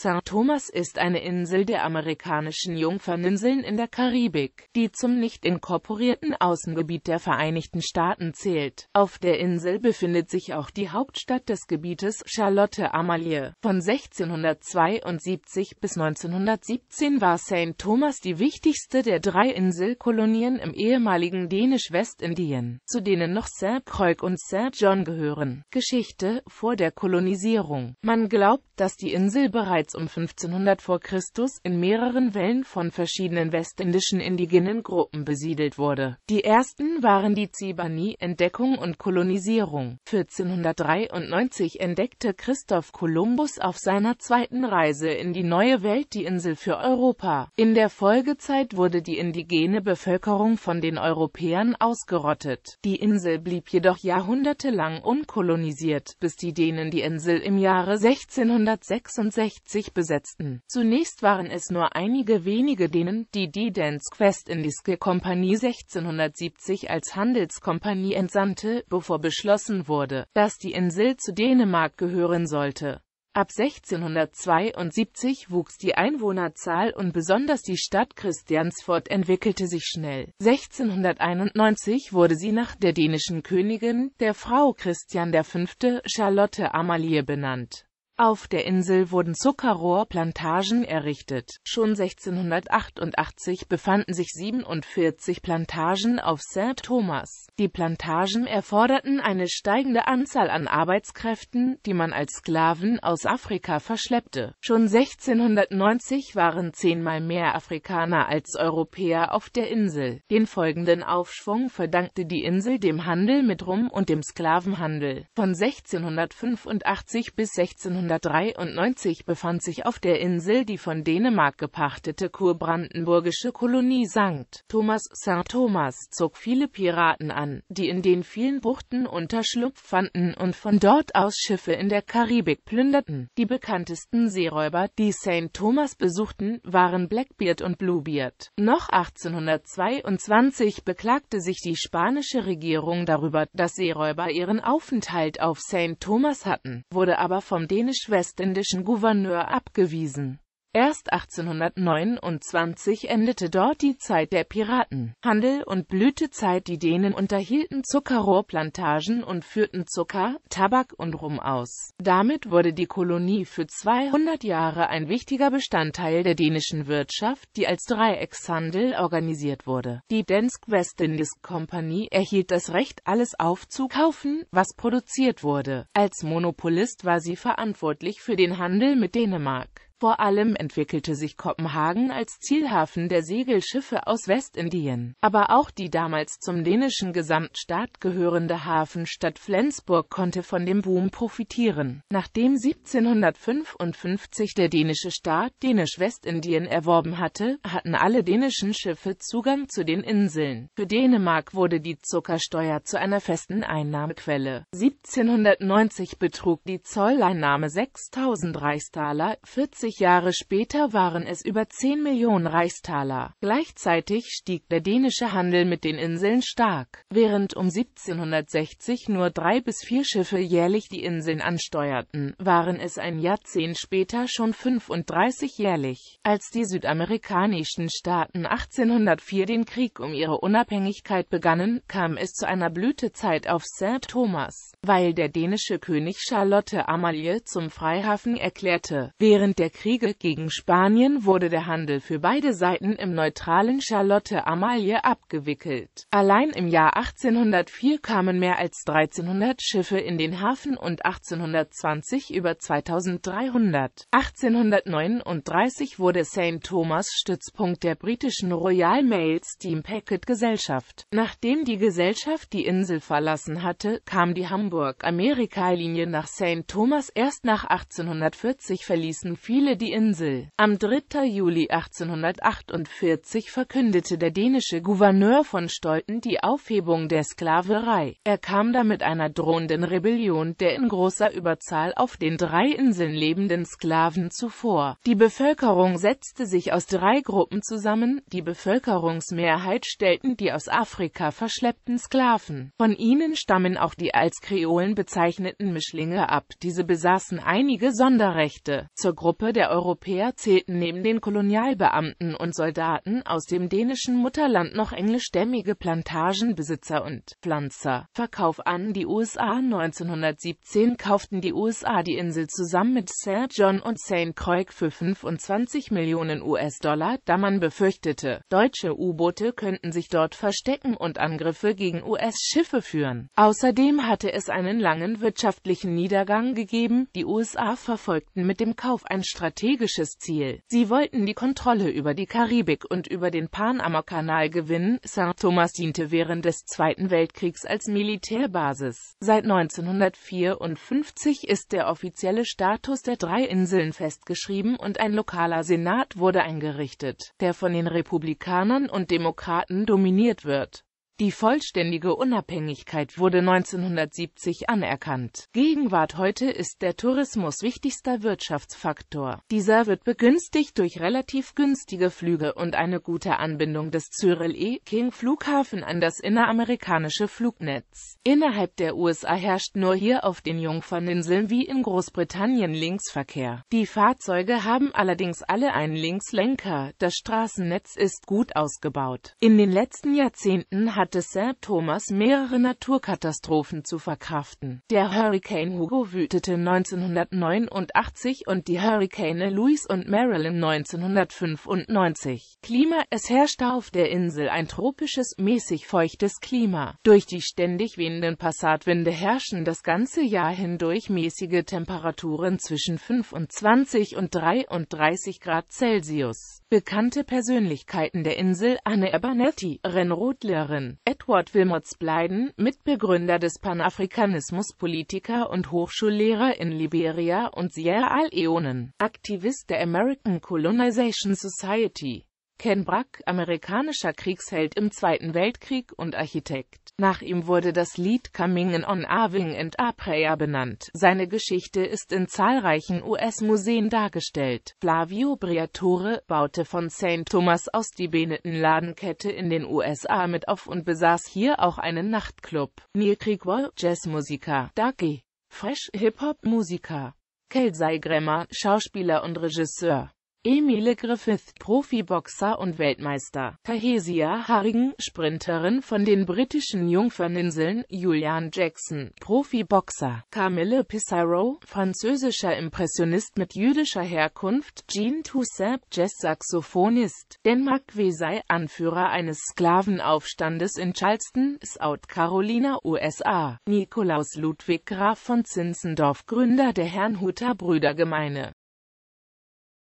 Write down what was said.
St. Thomas ist eine Insel der amerikanischen Jungferninseln in der Karibik, die zum nicht inkorporierten Außengebiet der Vereinigten Staaten zählt. Auf der Insel befindet sich auch die Hauptstadt des Gebietes, Charlotte Amalie. Von 1672 bis 1917 war St. Thomas die wichtigste der drei Inselkolonien im ehemaligen Dänisch-Westindien, zu denen noch St. Croix und St. John gehören. Geschichte vor der Kolonisierung Man glaubt, dass die Insel bereits bereits um 1500 vor Christus in mehreren Wellen von verschiedenen westindischen indigenen Gruppen besiedelt wurde. Die ersten waren die Zibani, Entdeckung und Kolonisierung. 1493 entdeckte Christoph Kolumbus auf seiner zweiten Reise in die neue Welt die Insel für Europa. In der Folgezeit wurde die indigene Bevölkerung von den Europäern ausgerottet. Die Insel blieb jedoch jahrhundertelang unkolonisiert, bis die Dänen die Insel im Jahre 1666 sich besetzten. Zunächst waren es nur einige wenige, denen die die Dance Quest Indiske Kompanie 1670 als Handelskompanie entsandte, bevor beschlossen wurde, dass die Insel zu Dänemark gehören sollte. Ab 1672 wuchs die Einwohnerzahl und besonders die Stadt Christiansfort entwickelte sich schnell. 1691 wurde sie nach der dänischen Königin, der Frau Christian V. Charlotte Amalie benannt. Auf der Insel wurden Zuckerrohrplantagen errichtet. Schon 1688 befanden sich 47 Plantagen auf St. Thomas. Die Plantagen erforderten eine steigende Anzahl an Arbeitskräften, die man als Sklaven aus Afrika verschleppte. Schon 1690 waren zehnmal mehr Afrikaner als Europäer auf der Insel. Den folgenden Aufschwung verdankte die Insel dem Handel mit Rum und dem Sklavenhandel. Von 1685 bis 1600 1893 befand sich auf der Insel die von Dänemark gepachtete kurbrandenburgische Kolonie St. Thomas. St. Thomas zog viele Piraten an, die in den vielen Buchten Unterschlupf fanden und von dort aus Schiffe in der Karibik plünderten. Die bekanntesten Seeräuber, die St. Thomas besuchten, waren Blackbeard und Bluebeard. Noch 1822 beklagte sich die spanische Regierung darüber, dass Seeräuber ihren Aufenthalt auf St. Thomas hatten, wurde aber vom dänischen schwestindischen Gouverneur abgewiesen Erst 1829 endete dort die Zeit der Piraten. Handel und Blütezeit Die Dänen unterhielten Zuckerrohrplantagen und führten Zucker, Tabak und Rum aus. Damit wurde die Kolonie für 200 Jahre ein wichtiger Bestandteil der dänischen Wirtschaft, die als Dreieckshandel organisiert wurde. Die Dansk West Indies Company erhielt das Recht, alles aufzukaufen, was produziert wurde. Als Monopolist war sie verantwortlich für den Handel mit Dänemark. Vor allem entwickelte sich Kopenhagen als Zielhafen der Segelschiffe aus Westindien. Aber auch die damals zum dänischen Gesamtstaat gehörende Hafenstadt Flensburg konnte von dem Boom profitieren. Nachdem 1755 der dänische Staat Dänisch-Westindien erworben hatte, hatten alle dänischen Schiffe Zugang zu den Inseln. Für Dänemark wurde die Zuckersteuer zu einer festen Einnahmequelle. 1790 betrug die Zolleinnahme 6000 Reichstaler, 40 20 Jahre später waren es über 10 Millionen Reichstaler. Gleichzeitig stieg der dänische Handel mit den Inseln stark, während um 1760 nur drei bis vier Schiffe jährlich die Inseln ansteuerten, waren es ein Jahrzehnt später schon 35 jährlich. Als die südamerikanischen Staaten 1804 den Krieg um ihre Unabhängigkeit begannen, kam es zu einer Blütezeit auf St. Thomas, weil der dänische König Charlotte Amalie zum Freihafen erklärte. Während der Kriege gegen Spanien wurde der Handel für beide Seiten im neutralen Charlotte Amalie abgewickelt. Allein im Jahr 1804 kamen mehr als 1300 Schiffe in den Hafen und 1820 über 2300. 1839 wurde St. Thomas Stützpunkt der britischen Royal Mail Steam Packet Gesellschaft. Nachdem die Gesellschaft die Insel verlassen hatte, kam die Hamburg-Amerika-Linie nach St. Thomas erst nach 1840 verließen viele Fülle die Insel. Am 3. Juli 1848 verkündete der dänische Gouverneur von Stolten die Aufhebung der Sklaverei. Er kam damit einer drohenden Rebellion der in großer Überzahl auf den drei Inseln lebenden Sklaven zuvor. Die Bevölkerung setzte sich aus drei Gruppen zusammen, die Bevölkerungsmehrheit stellten die aus Afrika verschleppten Sklaven. Von ihnen stammen auch die als Kreolen bezeichneten Mischlinge ab, diese besaßen einige Sonderrechte. Zur Gruppe der der Europäer zählten neben den Kolonialbeamten und Soldaten aus dem dänischen Mutterland noch englischstämmige Plantagenbesitzer und Pflanzer. Verkauf an die USA 1917 kauften die USA die Insel zusammen mit St. John und St. Croix für 25 Millionen US-Dollar, da man befürchtete, deutsche U-Boote könnten sich dort verstecken und Angriffe gegen US-Schiffe führen. Außerdem hatte es einen langen wirtschaftlichen Niedergang gegeben, die USA verfolgten mit dem Kauf ein Streit strategisches Ziel. Sie wollten die Kontrolle über die Karibik und über den Panama-Kanal gewinnen. St. Thomas diente während des Zweiten Weltkriegs als Militärbasis. Seit 1954 ist der offizielle Status der drei Inseln festgeschrieben und ein lokaler Senat wurde eingerichtet, der von den Republikanern und Demokraten dominiert wird. Die vollständige Unabhängigkeit wurde 1970 anerkannt. Gegenwart heute ist der Tourismus wichtigster Wirtschaftsfaktor. Dieser wird begünstigt durch relativ günstige Flüge und eine gute Anbindung des Cyril E. King Flughafen an das inneramerikanische Flugnetz. Innerhalb der USA herrscht nur hier auf den Jungferninseln wie in Großbritannien Linksverkehr. Die Fahrzeuge haben allerdings alle einen Linkslenker, das Straßennetz ist gut ausgebaut. In den letzten Jahrzehnten hat hatte St. Thomas mehrere Naturkatastrophen zu verkraften. Der Hurrikan Hugo wütete 1989 und die Hurrikane Louis und Marilyn 1995. Klima Es herrschte auf der Insel ein tropisches, mäßig feuchtes Klima. Durch die ständig wehenden Passatwinde herrschen das ganze Jahr hindurch mäßige Temperaturen zwischen 25 und 33 Grad Celsius. Bekannte Persönlichkeiten der Insel Anne Abernethy, Rennrodlerin, Edward Wilmots Blyden, Mitbegründer des Panafrikanismus, Politiker und Hochschullehrer in Liberia und Sierra Leone, Aktivist der American Colonization Society Ken Brack, amerikanischer Kriegsheld im Zweiten Weltkrieg und Architekt. Nach ihm wurde das Lied Coming in on Arving and a Prayer benannt. Seine Geschichte ist in zahlreichen US-Museen dargestellt. Flavio Briatore baute von St. Thomas aus die Benetton-Ladenkette in den USA mit auf und besaß hier auch einen Nachtclub. Neil Krieger, Jazzmusiker, Dougie, Fresh Hip-Hop-Musiker, Kelsey Grammer, Schauspieler und Regisseur. Emile Griffith, Profiboxer und Weltmeister, Kahesia Harrigan, Sprinterin von den britischen Jungferninseln, Julian Jackson, Profiboxer, Camille Pissarro, französischer Impressionist mit jüdischer Herkunft, Jean Toussaint, Jazz-Saxophonist, Denmark Vesey, Anführer eines Sklavenaufstandes in Charleston, South Carolina, USA, Nikolaus Ludwig Graf von Zinzendorf, Gründer der Herrnhuter Brüdergemeine,